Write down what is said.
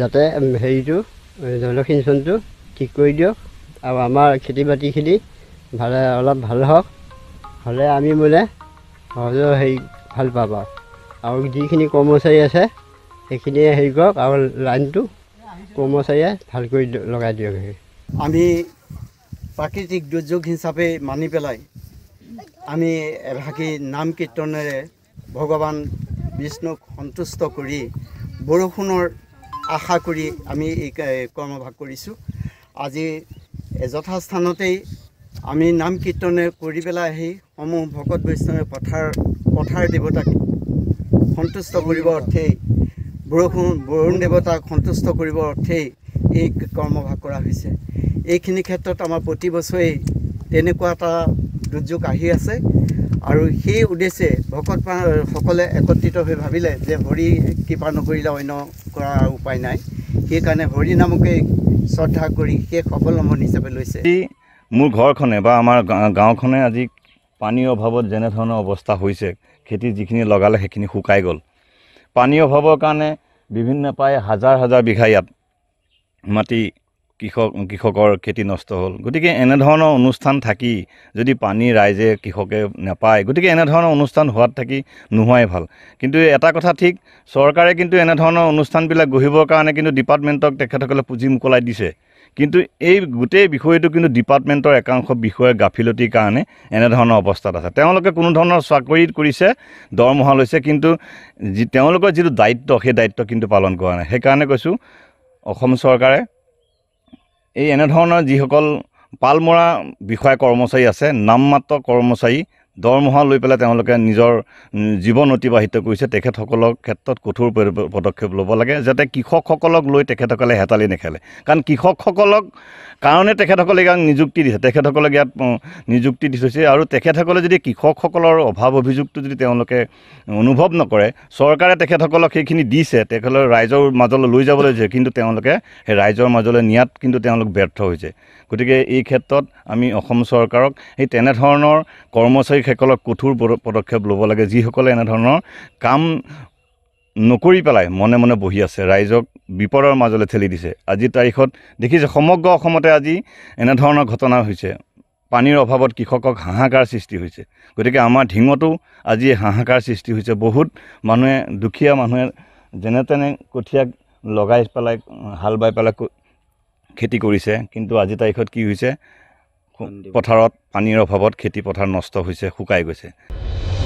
যাতে হেৰিটো জলসিঞ্চনটো ঠিক কৰি দিয়ক আৰু আমাৰ খেতি বাতিখিনি ভালে অলপ ভাল হওক হ'লে আমি বোলে সহজে হেৰি ভাল পাব আৰু যিখিনি কৰ্মচাৰী আছে সেইখিনিয়ে হেৰি কৰক আৰু লাইনটো কৰ্মচাৰীয়ে ভাল কৰি লগাই দিয়ক আমি প্ৰাকৃতিক দুৰ্যোগ হিচাপে মানি পেলাই আমি এভাগী নাম কীৰ্তনেৰে ভগৱান বিষ্ণুক সন্তুষ্ট কৰি বৰষুণৰ আশা কৰি আমি এই কৰ্মভাগ কৰিছোঁ আজি স্থানতেই আমি নাম কীৰ্তনে কৰি পেলাই আহি সমূহ ভকত বৈষ্ণৱে পথাৰ পথাৰ দেৱতাক সন্তুষ্ট কৰিবৰ অৰ্থেই বৰষুণ বৰুণ দেৱতাক সন্তুষ্ট কৰিবৰ অৰ্থেই এই কৰ্মভাগ কৰা হৈছে এইখিনি ক্ষেত্ৰত আমাৰ প্ৰতি বছৰেই তেনেকুৱা এটা দুৰ্যোগ আহি আছে আৰু সেই উদ্দেশ্যে ভকত সকলে একত্ৰিত হৈ ভাবিলে যে হৰি কৃপা নকৰিলে অন্য কৰাৰ উপায় নাই সেইকাৰণে হৰি নামকে শ্ৰদ্ধা কৰি শেষ অৱলম্বন হিচাপে লৈছে এই মোৰ ঘৰখনে বা আমাৰ গাঁওখনে আজি পানীৰ অভাৱত যেনেধৰণৰ অৱস্থা হৈছে খেতি যিখিনি লগালে সেইখিনি শুকাই গ'ল পানীৰ অভাৱৰ কাৰণে বিভিন্ন প্ৰায় হাজাৰ হাজাৰ বিঘা ইয়াত মাটি কৃষক কৃষকৰ খেতি নষ্ট হ'ল গতিকে এনেধৰণৰ অনুষ্ঠান থাকি যদি পানী ৰাইজে কৃষকে নাপায় গতিকে এনেধৰণৰ অনুষ্ঠান হোৱাত থাকি নোহোৱাই ভাল কিন্তু এটা কথা ঠিক চৰকাৰে কিন্তু এনেধৰণৰ অনুষ্ঠানবিলাক গঢ়িবৰ কাৰণে কিন্তু ডিপাৰ্টমেণ্টক তেখেতসকলে পুঁজি মোকলাই দিছে কিন্তু এই গোটেই বিষয়টো কিন্তু ডিপাৰ্টমেণ্টৰ একাংশ বিষয়ে গাফিলতিৰ কাৰণে এনেধৰণৰ অৱস্থাত আছে তেওঁলোকে কোনো ধৰণৰ চাকৰি কৰিছে দৰমহা লৈছে কিন্তু যি তেওঁলোকৰ যিটো দায়িত্ব সেই দায়িত্ব কিন্তু পালন কৰা নাই সেইকাৰণে কৈছোঁ অসম চৰকাৰে এই এনেধৰণৰ যিসকল পালমৰা বিষয়া কৰ্মচাৰী আছে নামমাত্ৰ কৰ্মচাৰী দৰমহা লৈ পেলাই তেওঁলোকে নিজৰ জীৱন অতিবাহিত কৰিছে তেখেতসকলৰ ক্ষেত্ৰত কঠোৰ পদক্ষেপ ল'ব লাগে যাতে কৃষকসকলক লৈ তেখেতসকলে হেতালি নেখেলে কাৰণ কৃষকসকলক কাৰণে তেখেতসকলে ইয়াক নিযুক্তি দিছে তেখেতসকলক ইয়াত নিযুক্তি দি থৈছে আৰু তেখেতসকলে যদি কৃষকসকলৰ অভাৱ অভিযোগটো যদি তেওঁলোকে অনুভৱ নকৰে চৰকাৰে তেখেতসকলক সেইখিনি দিছে তেখেতসকলে ৰাইজৰ মাজলৈ লৈ যাবলৈ দিছে কিন্তু তেওঁলোকে সেই ৰাইজৰ মাজলৈ নিয়াত কিন্তু তেওঁলোক ব্যৰ্থ হৈছে গতিকে এই ক্ষেত্ৰত আমি অসম চৰকাৰক সেই তেনেধৰণৰ কৰ্মচাৰী নাগৰিকসকলক কঠোৰ পদক্ষেপ ল'ব লাগে যিসকলে এনেধৰণৰ কাম নকৰি পেলাই মনে মনে বহি আছে ৰাইজক বিপদৰ মাজলৈ ঠেলি দিছে আজিৰ তাৰিখত দেখিছে সমগ্ৰ অসমতে আজি এনেধৰণৰ ঘটনা হৈছে পানীৰ অভাৱত কৃষকক হাহাকাৰ সৃষ্টি হৈছে গতিকে আমাৰ ঢিঙতো আজি হাহাকাৰ সৃষ্টি হৈছে বহুত মানুহে দুখীয়া মানুহে যেনে তেনে কঠীয়া লগাই পেলাই হাল বাই পেলাই খেতি কৰিছে কিন্তু আজিৰ তাৰিখত কি হৈছে পথাৰত পানীৰ অভাৱত খেতিপথাৰ নষ্ট হৈছে শুকাই গৈছে